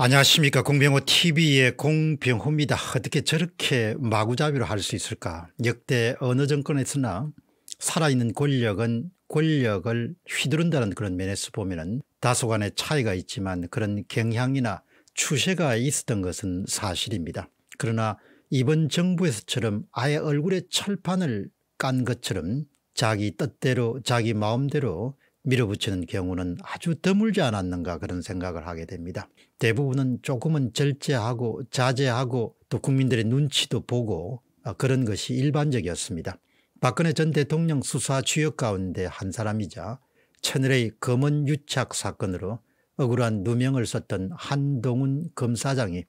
안녕하십니까 공병호 tv의 공병호입니다. 어떻게 저렇게 마구잡이로 할 수 있을까 역대 어느 정권에서나 살아있는 권력은 권력을 휘두른다는 그런 면에서 보면 은 다소간의 차이가 있지만 그런 경향이나 추세가 있었던 것은 사실입니다. 그러나 이번 정부에서처럼 아예 얼굴에 철판을 깐 것처럼 자기 뜻대로 자기 마음대로 밀어붙이는 경우는 아주 드물지 않았는가 그런 생각을 하게 됩니다. 대부분은 조금은 절제하고 자제하고 또 국민들의 눈치도 보고 아, 그런 것이 일반적이었습니다. 박근혜 전 대통령 수사 주역 가운데 한 사람이자 천일의 검은 유착 사건으로 억울한 누명을 썼던 한동훈 검사장이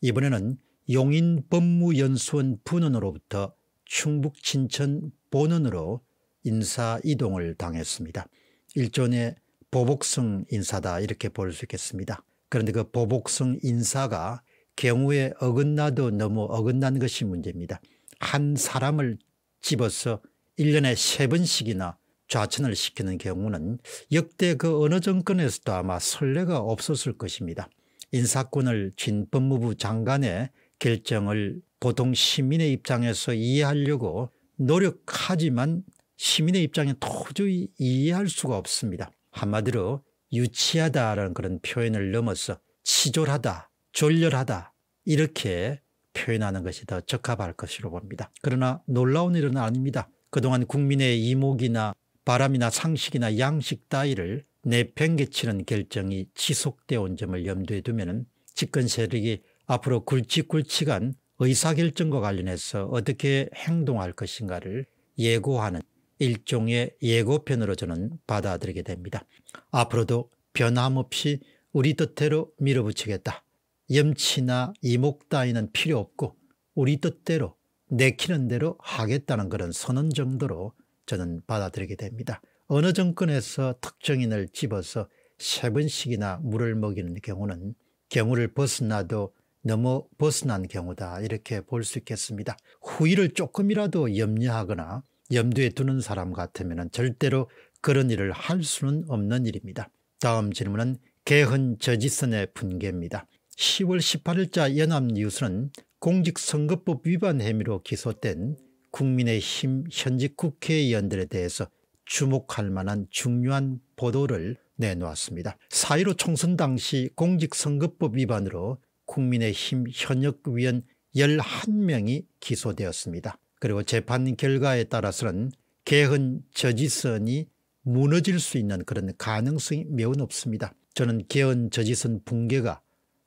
이번에는 용인 법무연수원 분원으로부터 충북 진천 본원으로 인사 이동을 당했습니다. 일종의 보복성 인사다 이렇게 볼 수 있겠습니다. 그런데 그 보복성 인사가 경우에 어긋나도 너무 어긋난 것이 문제입니다. 한 사람을 집어서 1년에 3번씩이나 좌천을 시키는 경우는 역대 그 어느 정권에서도 아마 선례가 없었을 것입니다. 인사권을 쥔 법무부 장관의 결정을 보통 시민의 입장에서 이해하려고 노력하지만 시민의 입장에 도저히 이해할 수가 없습니다. 한마디로 유치하다라는 그런 표현을 넘어서 치졸하다, 졸렬하다 이렇게 표현하는 것이 더 적합할 것으로 봅니다. 그러나 놀라운 일은 아닙니다. 그동안 국민의 이목이나 바람이나 상식이나 양식 따위를 내팽개치는 결정이 지속되어 온 점을 염두에 두면 집권 세력이 앞으로 굵직굵직한 의사결정과 관련해서 어떻게 행동할 것인가를 예고하는 일종의 예고편으로 저는 받아들이게 됩니다. 앞으로도 변함없이 우리 뜻대로 밀어붙이겠다. 염치나 이목 따위는 필요 없고 우리 뜻대로 내키는 대로 하겠다는 그런 선언 정도로 저는 받아들이게 됩니다. 어느 정권에서 특정인을 집어서 세 번씩이나 물을 먹이는 경우는 경우를 벗어나도 너무 벗어난 경우다 이렇게 볼 수 있겠습니다. 후일을 조금이라도 염려하거나 염두에 두는 사람 같으면 절대로 그런 일을 할 수는 없는 일입니다. 다음 질문은 개헌 저지선의 분개입니다. 10월 18일자 연합뉴스는 공직선거법 위반 혐의로 기소된 국민의힘 현직 국회의원들에 대해서 주목할 만한 중요한 보도를 내놓았습니다. 4.15 총선 당시 공직선거법 위반으로 국민의힘 현역 의원 11명이 기소되었습니다. 그리고 재판 결과에 따라서는 개헌 저지선이 무너질 수 있는 그런 가능성이 매우 높습니다. 저는 개헌 저지선 붕괴가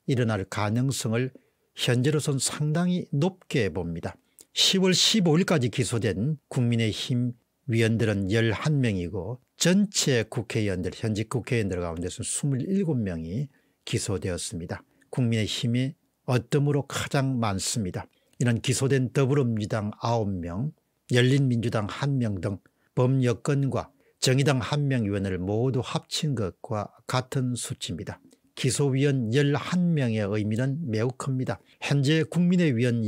일어날 가능성을 현재로선 상당히 높게 봅니다. 10월 15일까지 기소된 국민의힘 위원들은 11명이고 전체 국회의원들 현직 국회의원들 가운데서 27명이 기소되었습니다. 국민의힘이 어뜸으로 가장 많습니다. 이는 기소된 더불어민주당 9명 열린민주당 1명 등 범여건과 정의당 한 명 위원을 모두 합친 것과 같은 수치입니다. 기소위원 11명의 의미는 매우 큽니다. 현재 국민의 위원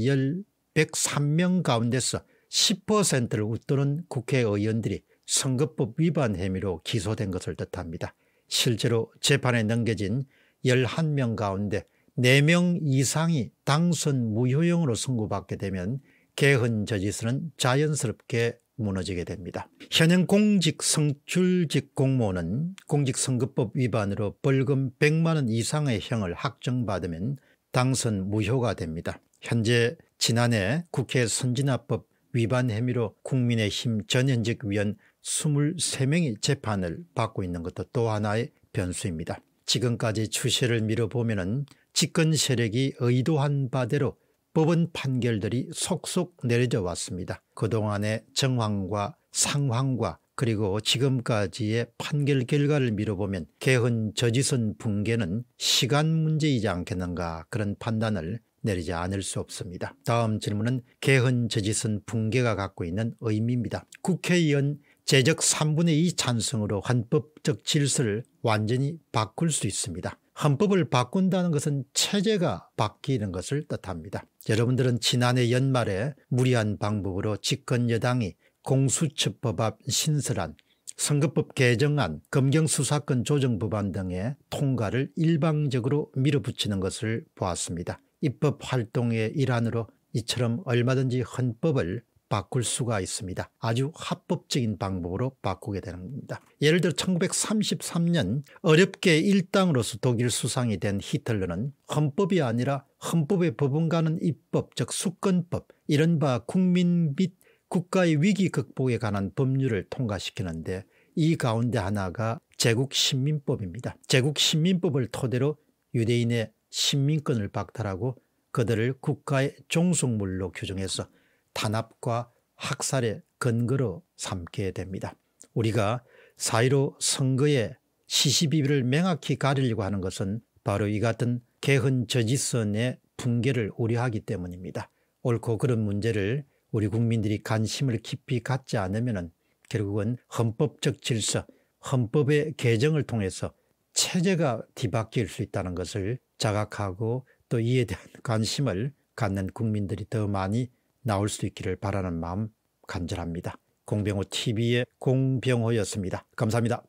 103명 가운데서 10%를 웃도는 국회의원들이 선거법 위반 혐의로 기소된 것을 뜻합니다. 실제로 재판에 넘겨진 11명 가운데 4명 이상이 당선 무효형으로 선고받게 되면 개헌 저지수는 자연스럽게 무너지게 됩니다. 현행 공직성출직 공무원은 공직선거법 위반으로 벌금 100만원 이상의 형을 확정받으면 당선 무효가 됩니다. 현재 지난해 국회 선진화법 위반 혐의로 국민의힘 전현직 위원 23명이 재판을 받고 있는 것도 또 하나의 변수입니다. 지금까지 추세를 미뤄보면은 집권 세력이 의도한 바대로 법원 판결들이 속속 내려져 왔습니다. 그동안의 정황과 상황과 그리고 지금까지의 판결 결과를 미뤄보면 개헌 저지선 붕괴는 시간 문제이지 않겠는가 그런 판단을 내리지 않을 수 없습니다. 다음 질문은 개헌 저지선 붕괴가 갖고 있는 의미입니다. 국회의원 제적 3분의 2 찬성으로 헌법적 질서를 완전히 바꿀 수 있습니다. 헌법을 바꾼다는 것은 체제가 바뀌는 것을 뜻합니다. 여러분들은 지난해 연말에 무리한 방법으로 집권여당이 공수처법안 신설안 선거법 개정안 검경수사권 조정법안 등의 통과를 일방적으로 밀어붙이는 것을 보았습니다. 입법활동의 일환으로 이처럼 얼마든지 헌법을 바꿀 수가 있습니다. 아주 합법적인 방법으로 바꾸게 되는 겁니다. 예를 들어 1933년 어렵게 일당으로서 독일 수상이 된 히틀러는 헌법이 아니라 헌법의 법원과는 입법 즉 수권법 이른바 국민 및 국가의 위기 극복에 관한 법률을 통과시키는데 이 가운데 하나가 제국신민법입니다. 제국신민법을 토대로 유대인의 신민권을 박탈하고 그들을 국가의 종속물로 규정해서 탄압과 학살의 근거로 삼게 됩니다. 우리가 사이로 선거에 시시비비를 명확히 가리려고 하는 것은 바로 이 같은 개헌 저지선의 붕괴를 우려하기 때문입니다. 옳고 그런 문제를 우리 국민들이 관심을 깊이 갖지 않으면 결국은 헌법적 질서, 헌법의 개정을 통해서 체제가 뒤바뀔 수 있다는 것을 자각하고 또 이에 대한 관심을 갖는 국민들이 더 많이 나올 수 있기를 바라는 마음 간절합니다. 공병호 TV의 공병호였습니다. 감사합니다.